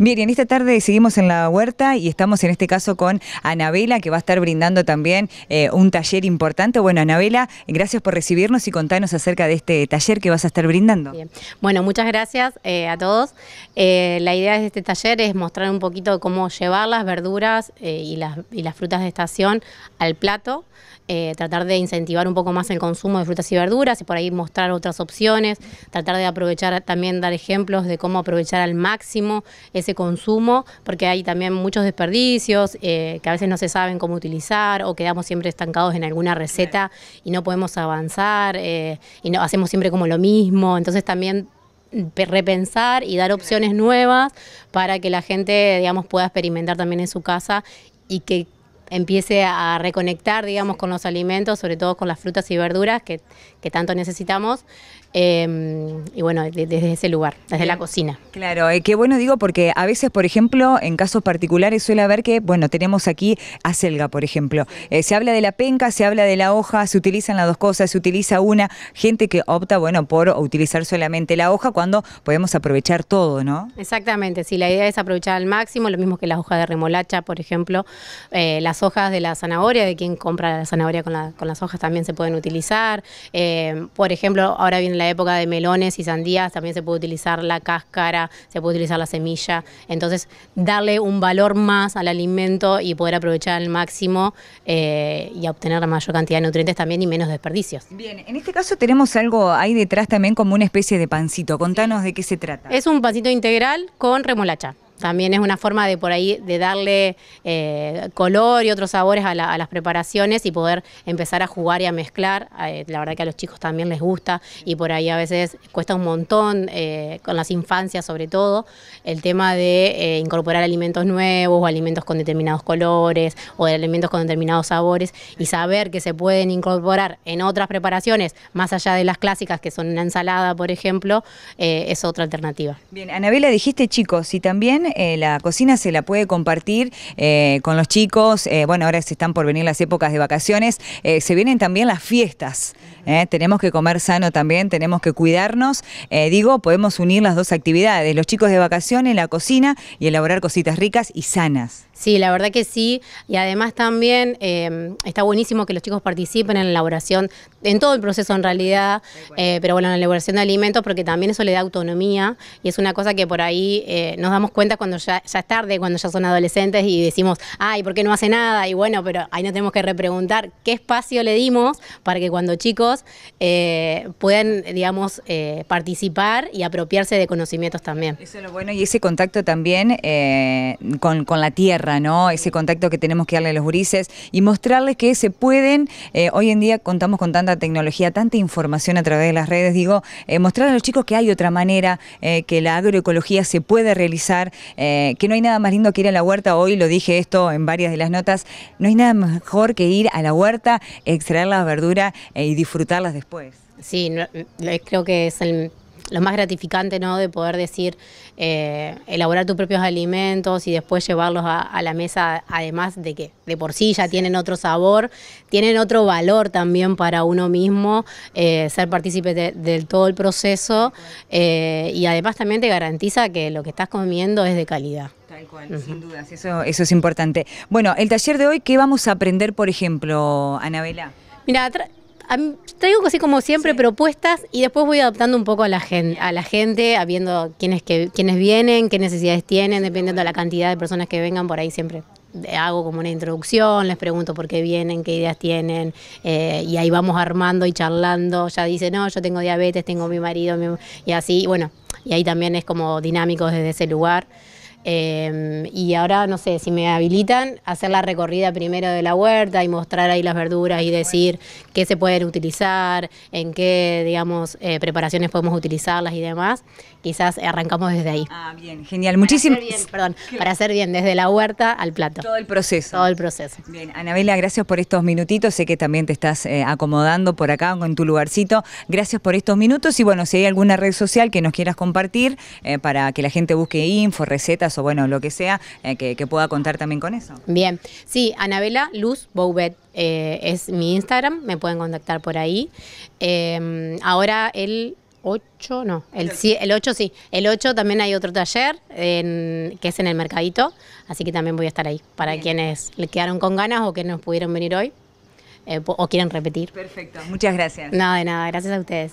Miren, esta tarde seguimos en la huerta y estamos en este caso con Anabela, que va a estar brindando también eh, un taller importante. Bueno, Anabela, gracias por recibirnos y contanos acerca de este taller que vas a estar brindando. Bien. Bueno, muchas gracias eh, a todos. Eh, la idea de este taller es mostrar un poquito cómo llevar las verduras y, las, frutas de estación al plato. tratar de incentivar un poco más el consumo de frutas y verduras y por ahí mostrar otras opciones, tratar de aprovechar también, dar ejemplos de cómo aprovechar al máximo ese consumo, porque hay también muchos desperdicios eh, que a veces no se saben cómo utilizar o quedamos siempre estancados en alguna receta y no podemos avanzar eh, y no hacemos siempre como lo mismo. Entonces también repensar y dar opciones nuevas para que la gente, digamos, pueda experimentar también en su casa y que empiece a reconectar, digamos, con los alimentos, sobre todo con las frutas y verduras que, tanto necesitamos. Em, y bueno, desde ese lugar, desde la cocina. Claro, eh, qué bueno digo, porque a veces, por ejemplo, en casos particulares suele haber que, bueno, tenemos aquí acelga, por ejemplo. Eh, se habla de la penca, se habla de la hoja, se utilizan las dos cosas, se utiliza una. Gente que opta, bueno, por utilizar solamente la hoja cuando podemos aprovechar todo, ¿no? Exactamente, sí, la idea es aprovechar al máximo, lo mismo que la hoja de remolacha, por ejemplo, eh, las hojas de la zanahoria, de quien compra la zanahoria con, con las hojas también se pueden utilizar. Eh, por ejemplo, ahora viene la época de melones y sandías, también se puede utilizar la cáscara, se puede utilizar la semilla. Entonces, darle un valor más al alimento y poder aprovechar al máximo eh, y obtener la mayor cantidad de nutrientes también y menos desperdicios. Bien, en este caso tenemos algo ahí detrás también como una especie de pancito. Contanos de qué se trata. Es un pancito integral con remolacha. También es una forma de por ahí de darle eh, color y otros sabores a, las preparaciones y poder empezar a jugar y a mezclar. Eh, la verdad que a los chicos también les gusta y por ahí a veces cuesta un montón, eh, con las infancias sobre todo, el tema de incorporar alimentos nuevos o alimentos con determinados colores o alimentos con determinados sabores y saber que se pueden incorporar en otras preparaciones, más allá de las clásicas que son una ensalada, por ejemplo, es otra alternativa. Bien, Anabela, dijiste chicos y también eh, la cocina se la puede compartir eh, con los chicos. Eh, bueno, ahora se están por venir las épocas de vacaciones. se vienen también las fiestas. tenemos que comer sano también, tenemos que cuidarnos. digo, podemos unir las dos actividades, los chicos de vacaciones, la cocina y elaborar cositas ricas y sanas. Sí, la verdad que sí. Y además también em, está buenísimo que los chicos participen en la elaboración, en todo el proceso en realidad, pero bueno, en la elaboración de alimentos, porque también eso le da autonomía y es una cosa que por ahí nos damos cuenta cuando ya, es tarde, cuando ya son adolescentes y decimos, ay, ¿por qué no hace nada? Y bueno, pero ahí no tenemos que repreguntar qué espacio le dimos para que cuando chicos eh, puedan, digamos, eh, participar y apropiarse de conocimientos también. Eso es lo bueno y ese contacto también eh, con, la tierra, ¿no? Ese contacto que tenemos que darle a los gurises y mostrarles que se pueden, hoy en día contamos con tanta tecnología, tanta información a través de las redes, digo, mostrar a los chicos que hay otra manera, que la agroecología se puede realizar eh, que no hay nada más lindo que ir a la huerta, hoy lo dije esto en varias de las notas, no hay nada mejor que ir a la huerta, extraer las verduras eh, y disfrutarlas después. Sí, eh, creo que es el lo más gratificante ¿no? de poder decir, eh, elaborar tus propios alimentos y después llevarlos a, la mesa, además de que de por sí ya tienen otro sabor, tienen otro valor también para uno mismo, eh, ser partícipe de, del todo el proceso eh, y además también te garantiza que lo que estás comiendo es de calidad. Tal cual, sin dudas, eso, es importante. Bueno, el taller de hoy, ¿qué vamos a aprender, por ejemplo, Anabela? Mira, traigo así como siempre propuestas y después voy adaptando un poco a la gente, a la gente, viendo quiénes, que, quiénes vienen, qué necesidades tienen, dependiendo de la cantidad de personas que vengan por ahí siempre hago como una introducción, les pregunto por qué vienen, qué ideas tienen, eh, y ahí vamos armando y charlando, ya dice, no, yo tengo diabetes, tengo mi marido, y así, bueno, y ahí también es como dinámico desde ese lugar. Em, y ahora, no sé, si me habilitan, hacer la recorrida primero de la huerta y mostrar ahí las verduras y decir qué se pueden utilizar, en qué, digamos, eh, preparaciones podemos utilizarlas y demás. Quizás arrancamos desde ahí. Ah, bien, genial. Muchísimas Perdón, para hacer bien desde la huerta al plato. Todo el proceso. Todo el proceso. Bien, Anabela, gracias por estos minutitos. Sé que también te estás eh, acomodando por acá en tu lugarcito. Gracias por estos minutos y bueno, si hay alguna red social que nos quieras compartir eh, para que la gente busque info, recetas, o bueno, lo que sea, eh, que, pueda contar también con eso. Bien, sí, Anabela Luz Bouvet eh, es mi Instagram, me pueden contactar por ahí. Em, ahora el 8, no, el, el 8 sí, el 8 también hay otro taller que es en el mercadito, así que también voy a estar ahí para quienes le quedaron con ganas o que nos pudieron venir hoy. Eh, o quieren repetir. Perfecto, muchas gracias. Nada de nada, gracias a ustedes.